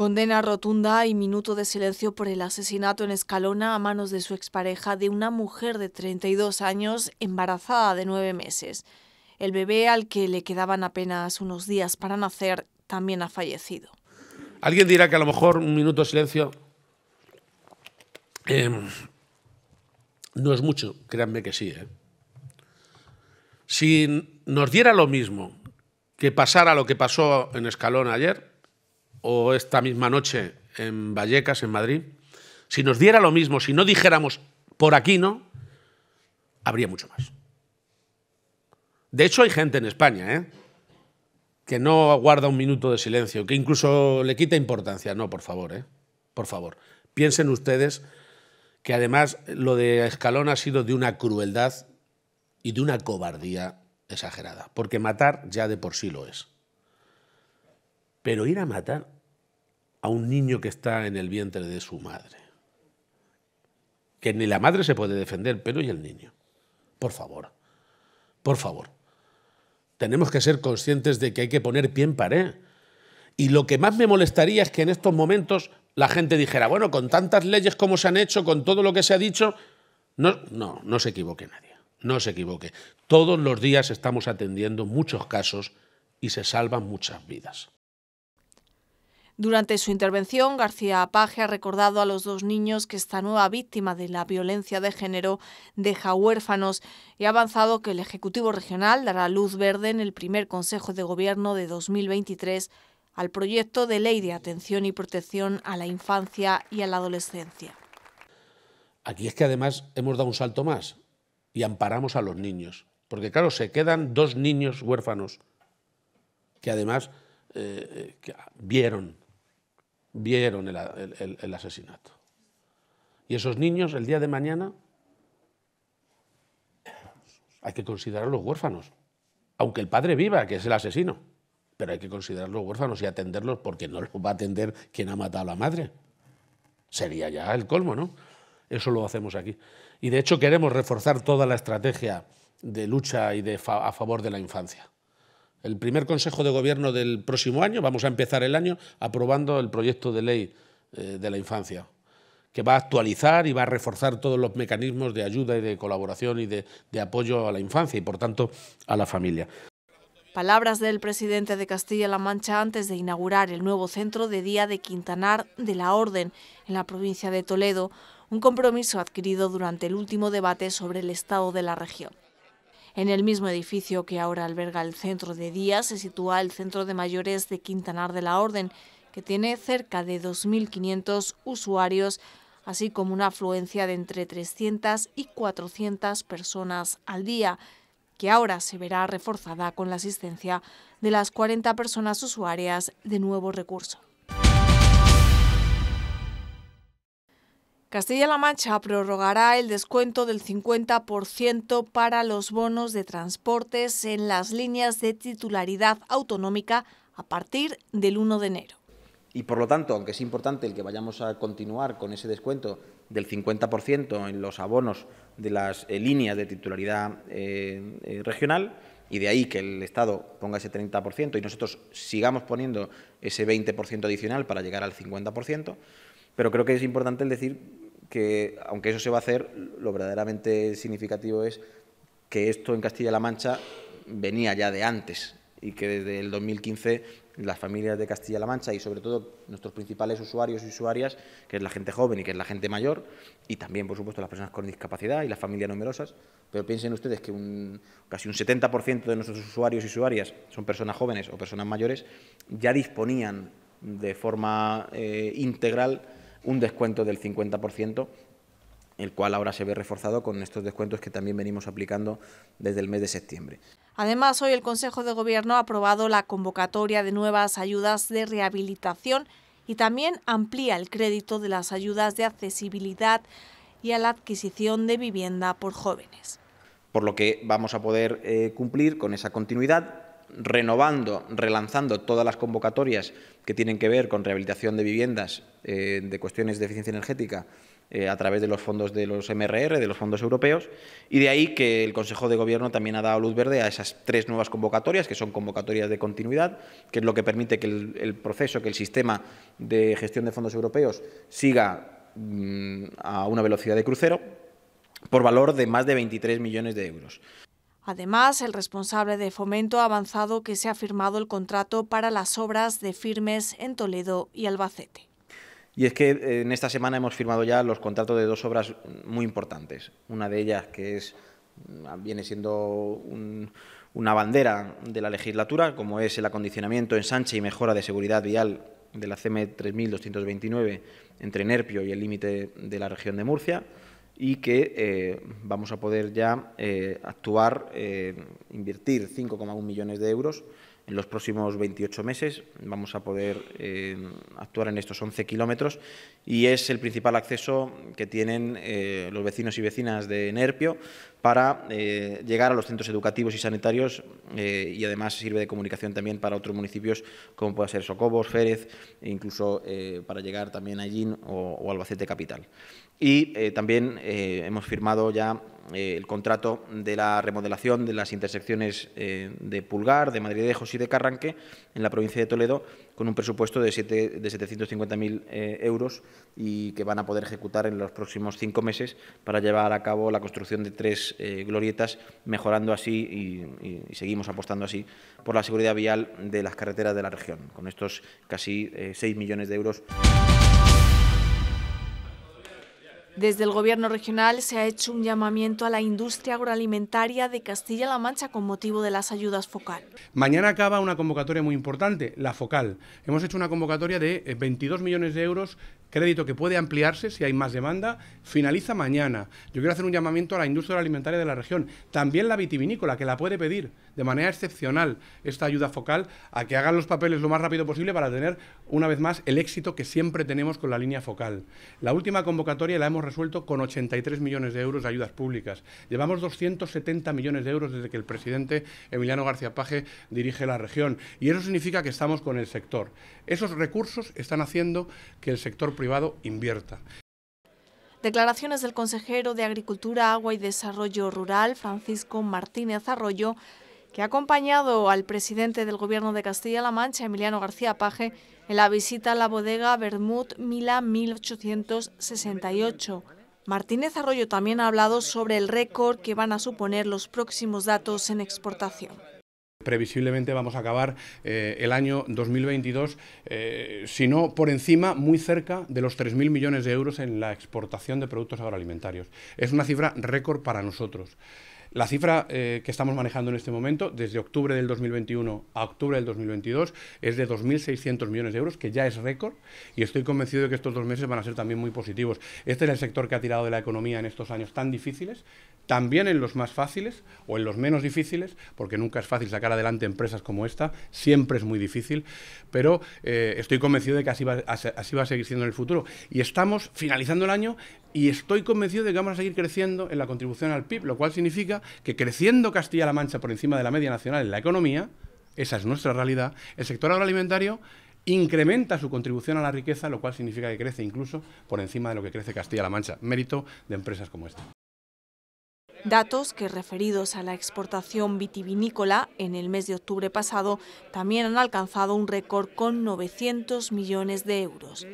Condena rotunda y minuto de silencio por el asesinato en Escalona a manos de su expareja de una mujer de 32 años embarazada de nueve meses. El bebé al que le quedaban apenas unos días para nacer también ha fallecido. Alguien dirá que a lo mejor un minuto de silencio eh, no es mucho, créanme que sí. ¿eh? Si nos diera lo mismo que pasara lo que pasó en Escalona ayer, o esta misma noche en Vallecas, en Madrid, si nos diera lo mismo, si no dijéramos por aquí no, habría mucho más. De hecho, hay gente en España ¿eh? que no aguarda un minuto de silencio, que incluso le quita importancia. No, por favor, ¿eh? por favor. Piensen ustedes que además lo de Escalón ha sido de una crueldad y de una cobardía exagerada, porque matar ya de por sí lo es. Pero ir a matar a un niño que está en el vientre de su madre. Que ni la madre se puede defender, pero y el niño. Por favor, por favor. Tenemos que ser conscientes de que hay que poner pie en pared. Y lo que más me molestaría es que en estos momentos la gente dijera, bueno, con tantas leyes como se han hecho, con todo lo que se ha dicho, no, no, no se equivoque nadie, no se equivoque. Todos los días estamos atendiendo muchos casos y se salvan muchas vidas. Durante su intervención, García Page ha recordado a los dos niños que esta nueva víctima de la violencia de género deja huérfanos y ha avanzado que el Ejecutivo Regional dará luz verde en el primer Consejo de Gobierno de 2023 al proyecto de ley de atención y protección a la infancia y a la adolescencia. Aquí es que además hemos dado un salto más y amparamos a los niños, porque claro, se quedan dos niños huérfanos que además eh, vieron vieron el, asesinato. Y esos niños el día de mañana hay que considerarlos huérfanos, aunque el padre viva, que es el asesino, pero hay que considerarlos huérfanos y atenderlos porque no los va a atender quien ha matado a la madre. Sería ya el colmo, ¿no? Eso lo hacemos aquí. Y de hecho queremos reforzar toda la estrategia de lucha y de a favor de la infancia. El primer Consejo de Gobierno del próximo año, vamos a empezar el año aprobando el proyecto de ley eh, de la infancia, que va a actualizar y va a reforzar todos los mecanismos de ayuda y de colaboración y de apoyo a la infancia y, por tanto, a la familia. Palabras del presidente de Castilla-La Mancha antes de inaugurar el nuevo centro de día de Quintanar de la Orden en la provincia de Toledo, un compromiso adquirido durante el último debate sobre el estado de la región. En el mismo edificio que ahora alberga el centro de día se sitúa el centro de mayores de Quintanar de la Orden, que tiene cerca de 2.500 usuarios, así como una afluencia de entre 300 y 400 personas al día, que ahora se verá reforzada con la asistencia de las 40 personas usuarias de nuevo recurso. Castilla-La Mancha prorrogará el descuento del 50% para los bonos de transportes en las líneas de titularidad autonómica a partir del 1 de enero. Y por lo tanto, aunque es importante el que vayamos a continuar con ese descuento del 50% en los abonos de las eh, líneas de titularidad eh, eh, regional, y de ahí que el Estado ponga ese 30% y nosotros sigamos poniendo ese 20% adicional para llegar al 50%, pero creo que es importante el decir que, aunque eso se va a hacer, lo verdaderamente significativo es que esto en Castilla-La Mancha venía ya de antes y que desde el 2015 las familias de Castilla-La Mancha y sobre todo nuestros principales usuarios y usuarias, que es la gente joven y que es la gente mayor, y también, por supuesto, las personas con discapacidad y las familias numerosas, pero piensen ustedes que un, casi un 70% de nuestros usuarios y usuarias son personas jóvenes o personas mayores, ya disponían de forma eh, integral un descuento del 50%, el cual ahora se ve reforzado con estos descuentos que también venimos aplicando desde el mes de septiembre. Además, hoy el Consejo de Gobierno ha aprobado la convocatoria de nuevas ayudas de rehabilitación y también amplía el crédito de las ayudas de accesibilidad y a la adquisición de vivienda por jóvenes. Por lo que vamos a poder eh, cumplir con esa continuidad renovando, relanzando todas las convocatorias que tienen que ver con rehabilitación de viviendas, eh, de cuestiones de eficiencia energética, eh, a través de los fondos de los MRR, de los fondos europeos, y de ahí que el Consejo de Gobierno también ha dado luz verde a esas tres nuevas convocatorias, que son convocatorias de continuidad, que es lo que permite que el, proceso, que el sistema de gestión de fondos europeos siga mm, a una velocidad de crucero, por valor de más de 23 millones de euros. Además, el responsable de fomento ha avanzado que se ha firmado el contrato para las obras de firmes en Toledo y Albacete. Y es que eh, en esta semana hemos firmado ya los contratos de dos obras muy importantes. Una de ellas que es mm, viene siendo una bandera de la legislatura, como es el acondicionamiento, ensanche y mejora de seguridad vial de la CM 3229 e entre Nerpio y el límite de la región de Murcia y que eh, vamos a poder ya eh, actuar, eh, invertir 5,1 millones de euros los próximos 28 meses vamos a poder eh, actuar en estos 11 kilómetros y es el principal acceso que tienen eh, los vecinos y vecinas de Nerpio para eh, llegar a los centros educativos y sanitarios y además sirve de comunicación también para otros municipios como puede ser Socobos, Férez e incluso para llegar también a Gin o Albacete Capital. Y también hemos firmado ya eh, el contrato de la remodelación de las intersecciones eh, de Pulgar, de Madridejos y de Carranque en la provincia de Toledo con un presupuesto de, de 750.000 eh, euros y que van a poder ejecutar en los próximos cinco meses para llevar a cabo la construcción de tres glorietas, mejorando así y, y, seguimos apostando así por la seguridad vial de las carreteras de la región, con estos casi 6 millones de euros. Desde el Gobierno regional se ha hecho un llamamiento a la industria agroalimentaria de Castilla-La Mancha con motivo de las ayudas focal. Mañana acaba una convocatoria muy importante, la focal. Hemos hecho una convocatoria de 22 eh, millones de euros, crédito que puede ampliarse si hay más demanda, finaliza mañana. Yo quiero hacer un llamamiento a la industria agroalimentaria de la región, también la vitivinícola, que la puede pedir de manera excepcional esta ayuda focal a que hagan los papeles lo más rápido posible para tener, una vez más, el éxito que siempre tenemos con la línea focal. La última convocatoria la hemos resuelto con 83 millones de euros de ayudas públicas. Llevamos 270 millones de euros desde que el presidente Emiliano García Paje dirige la región. Y eso significa que estamos con el sector. Esos recursos están haciendo que el sector privado invierta. Declaraciones del consejero de Agricultura, Agua y Desarrollo Rural, Francisco Martínez Arroyo, que ha acompañado al presidente del Gobierno de Castilla-La Mancha, Emiliano García Paje, en la visita a la bodega Bermud Mila 1868. Martínez Arroyo también ha hablado sobre el récord que van a suponer los próximos datos en exportación. Previsiblemente vamos a acabar eh, el año 2022, eh, si no por encima, muy cerca de los 3.000 millones de euros en la exportación de productos agroalimentarios. Es una cifra récord para nosotros. La cifra eh, que estamos manejando en este momento, desde octubre del 2021 a octubre del 2022, es de 2.600 millones de euros, que ya es récord, y estoy convencido de que estos dos meses van a ser también muy positivos. Este es el sector que ha tirado de la economía en estos años tan difíciles, también en los más fáciles o en los menos difíciles, porque nunca es fácil sacar adelante empresas como esta, siempre es muy difícil, pero eh, estoy convencido de que así así va a seguir siendo en el futuro. Y estamos finalizando el año y estoy convencido de que vamos a seguir creciendo en la contribución al PIB, lo cual significa que creciendo Castilla-La Mancha por encima de la media nacional en la economía, esa es nuestra realidad, el sector agroalimentario incrementa su contribución a la riqueza, lo cual significa que crece incluso por encima de lo que crece Castilla-La Mancha, mérito de empresas como esta. Datos que referidos a la exportación vitivinícola en el mes de octubre pasado también han alcanzado un récord con 900 millones de euros.